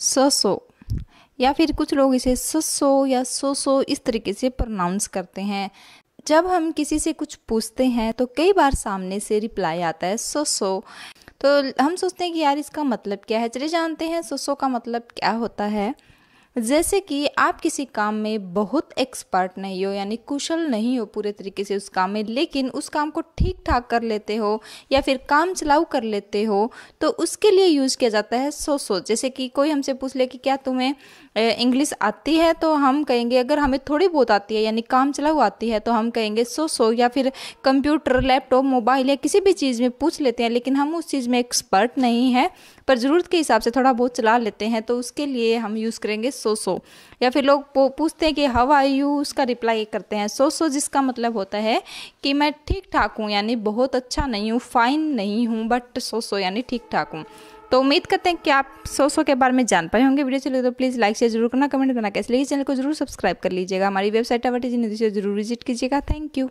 ससो या फिर कुछ लोग इसे ससो या सोसो इस तरीके से प्रोनाउंस करते हैं जब हम किसी से कुछ पूछते हैं तो कई बार सामने से रिप्लाई आता है सो तो हम सोचते हैं कि यार इसका मतलब क्या है चले जानते हैं ससो का मतलब क्या होता है जैसे कि आप किसी काम में बहुत एक्सपर्ट नहीं हो यानी कुशल नहीं हो पूरे तरीके से उस काम में लेकिन उस काम को ठीक ठाक कर लेते हो या फिर काम चलाऊ कर लेते हो तो उसके लिए यूज़ किया जाता है सो सो जैसे कि कोई हमसे पूछ ले कि क्या तुम्हें इंग्लिश आती है तो हम कहेंगे अगर हमें थोड़ी बहुत आती है यानी काम चलाऊ आती है तो हम कहेंगे सो सो या फिर कंप्यूटर लैपटॉप मोबाइल या किसी भी चीज़ में पूछ लेते हैं लेकिन हम उस चीज़ में एक्सपर्ट नहीं है पर ज़रूरत के हिसाब से थोड़ा बहुत चला लेते हैं तो उसके लिए हम यूज़ करेंगे सो सो सो या फिर लोग पूछते हैं कि हव आई यू उसका रिप्लाई करते हैं सो सो जिसका मतलब होता है कि मैं ठीक ठाक हूँ यानी बहुत अच्छा नहीं हूँ फाइन नहीं हूँ बट सो सो यानी ठीक ठाक हूँ तो उम्मीद करते हैं कि आप सो सो के बारे में जान पाए होंगे वीडियो चले तो प्लीज़ लाइक शेयर जरूर करना कमेंट करना कैसे लिए चैनल को जरूर सब्सक्राइब कर लीजिएगा हमारी वेबसाइट आवर्टी जी जरूर विजिट कीजिएगा थैंक यू